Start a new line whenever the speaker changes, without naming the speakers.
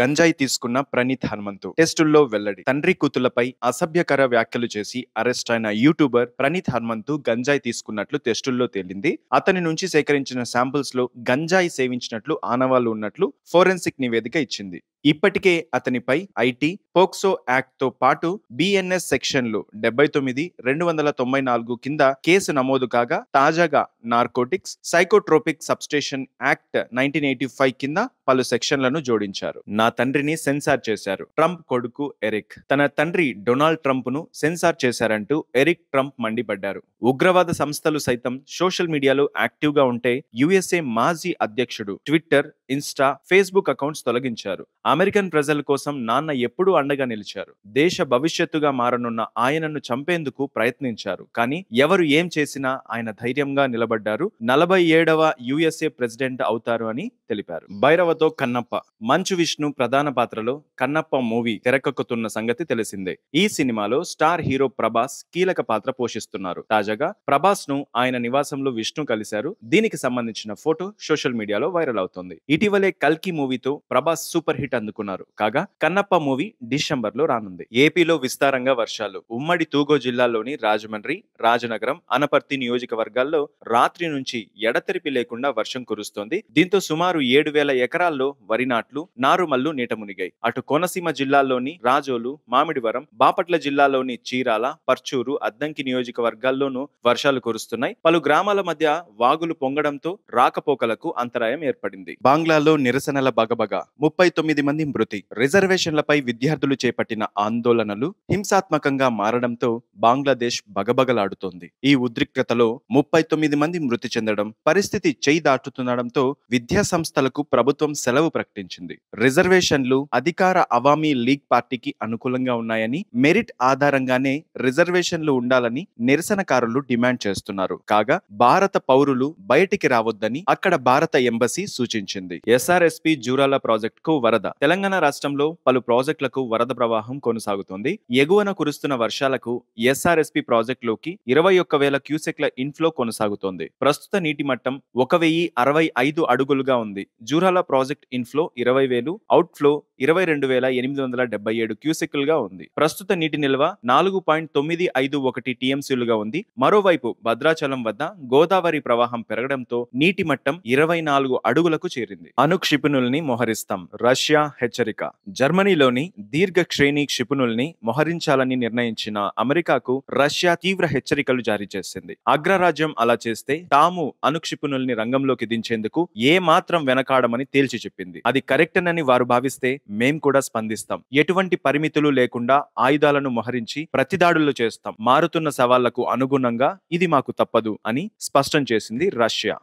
గంజాయి తీసుకున్న ప్రణీత్ హనుమంతు టెస్టుల్లో వెల్లడి తండ్రి కూతులపై అసభ్యకర వ్యాఖ్యలు చేసి అరెస్ట్ అయిన యూట్యూబర్ ప్రణీత్ హనుమంతు గంజాయి తీసుకున్నట్లు టెస్టుల్లో తేలింది అతని నుంచి సేకరించిన శాంపుల్స్ లో గంజాయి సేవించినట్లు ఆనవాళ్లు ఉన్నట్లు ఫోరెన్సిక్ నివేదిక ఇచ్చింది ఇప్పటికే అతనిపై ఐటీ పోక్సో యాక్ట్తో పాటు బిఎన్ఎస్ సెక్షన్లు డెబ్బై తొమ్మిది రెండు వందల తొంభై నాలుగు కింద కేసు నమోదు కాగా తాజాగా narcotics psychotropic substation act nineteen eighty five కింద పలు సెక్షన్లను జోడించారు నా తండ్రిని సెన్సార్ చేశారు ట్రంప్ కొడుకు ఎరిక్ తన తండ్రి డొనాల్డ్ ట్రంప్ ను సెన్సార్ చేశారంటూ ఎరిక్ ట్రంప్ మండిపడ్డారు ఉగ్రవాద సంస్థలు సైతం సోషల్ మీడియాలో యాక్టివ్ గా ఉంటే యుఎస్ఏ మాజీ అధ్యక్షుడు ట్విట్టర్ ఇన్స్టా ఫేస్బుక్ అకౌంట్స్ తొలగించారు అమెరికన్ ప్రజల కోసం నాన్న ఎప్పుడూ అండగా నిలిచారు దేశ భవిష్యత్తుగా మారనున్న ఆయనను చంపేందుకు ప్రయత్నించారు కానీ ఎవరు ఏం చేసినా ఆయన ధైర్యంగా నిలబడ్డారు నలభై ఏడవ యుఎస్ఏ ప్రెసిడెంట్ అవుతారు అని తెలిపారు భైరవతో కన్నప్ప మంచు విష్ణు ప్రధాన పాత్రలో కన్నప్ప మూవీ తెరకెక్కుతున్న సంగతి తెలిసిందే ఈ సినిమాలో స్టార్ హీరో ప్రభాస్ కీలక పాత్ర పోషిస్తున్నారు తాజాగా ప్రభాస్ ను ఆయన నివాసంలో విష్ణు కలిశారు దీనికి సంబంధించిన ఫోటో సోషల్ మీడియాలో వైరల్ అవుతోంది ఇటీవలే కల్కి మూవీతో ప్రభాస్ సూపర్ హిట్ అందుకున్నారు కాగా కన్నప్ప మూవీ డిసెంబర్ లో రానుంది ఏపీలో విస్తారంగా వర్షాలు ఉమ్మడి తూగో జిల్లాలోని రాజమండ్రి రాజనగరం అనపర్తి నియోజకవర్గాల్లో రాత్రి నుంచి ఎడతెరిపి లేకుండా వర్షం కురుస్తోంది దీంతో సుమారు సుమారు ఏడు వేల ఎకరాల్లో వరి నాట్లు నారుమల్లు నీట మునిగాయి అటు కోనసీమ జిల్లాలోని రాజోలు మామిడివరం బాపట్ల జిల్లాలోని చీరాల పర్చూరు అద్దంకి నియోజకవర్గాల్లోనూ వర్షాలు కురుస్తున్నాయి పలు గ్రామాల మధ్య వాగులు పొంగడంతో రాకపోకలకు అంతరాయం ఏర్పడింది బంగ్లాలో నిరసనల బగబగ ముప్పై తొమ్మిది మంది మృతి రిజర్వేషన్లపై విద్యార్థులు చేపట్టిన ఆందోళనలు హింసాత్మకంగా మారడంతో బంగ్లాదేశ్ బగబగలాడుతోంది ఈ ఉద్రిక్తతలో ముప్పై తొమ్మిది మంది మృతి చెందడం పరిస్థితి చేయి దాటుతుండడంతో విద్యా సంస్థలకు ప్రభుత్వం సెలవు ప్రకటించింది రిజర్వేషన్లు అధికార అవామీ లీగ్ పార్టీకి అనుకూలంగా ఉన్నాయని మెరిట్ ఆధారంగానే రిజర్వేషన్లు ఉండాలని నిరసనకారులు డిమాండ్ చేస్తున్నారు కాగా భారత పౌరులు బయటికి రావొద్దని అక్కడ భారత ఎంబసీ సూచించింది ఎస్ఆర్ఎస్పి జూరాల ప్రాజెక్టుకు కు వరద తెలంగాణ రాష్ట్రంలో పలు ప్రాజెక్టులకు వరద ప్రవాహం కొనసాగుతోంది ఎగువన కురుస్తున్న వర్షాలకు ఎస్ఆర్ఎస్పి ప్రాజెక్టులోకి ఇరవై ఒక్క వేల క్యూసెక్ల ఇన్ఫ్లో కొనసాగుతోంది ప్రస్తుత నీటి మట్టం ఒక వెయ్యి అరవై ఐదు అడుగులుగా ఉంది ఉంది జూరాల ప్రాజెక్ట్ ఇన్ఫ్లో ఇరవై వేలు అవుట్ ఫ్లో ఇరవై రెండు వేల ఎనిమిది వందల డెబ్బై ఏడు గా ఉంది ప్రస్తుత నీటి నిల్వ నాలుగు పాయింట్ తొమ్మిది ఐదు ఒకటి టీఎంసీలుగా ఉంది మరోవైపు భద్రాచలం వద్ద గోదావరి ప్రవాహం పెరగడంతో నీటి మట్టం ఇరవై నాలుగు అడుగులకు చేరింది అణుక్షిపణుల్ని మొహరిస్తాం రష్యా హెచ్చరిక జర్మనీలోని దీర్ఘ శ్రేణి క్షిపణుల్ని మొహరించాలని నిర్ణయించిన అమెరికాకు రష్యా తీవ్ర హెచ్చరికలు జారీ చేసింది అగ్రరాజ్యం అలా చేస్తే తాము అణుక్షిపణుల్ని రంగంలోకి దించేందుకు ఏ మాత్రం వెనకాడమని తేల్చి చెప్పింది అది కరెక్ట్ అని వారు భావిస్తే మేం కూడా స్పందిస్తాం ఎటువంటి పరిమితులు లేకుండా ఆయుధాలను మొహరించి ప్రతిదాడులు చేస్తాం మారుతున్న సవాళ్లకు అనుగుణంగా ఇది మాకు తప్పదు అని స్పష్టం చేసింది రష్యా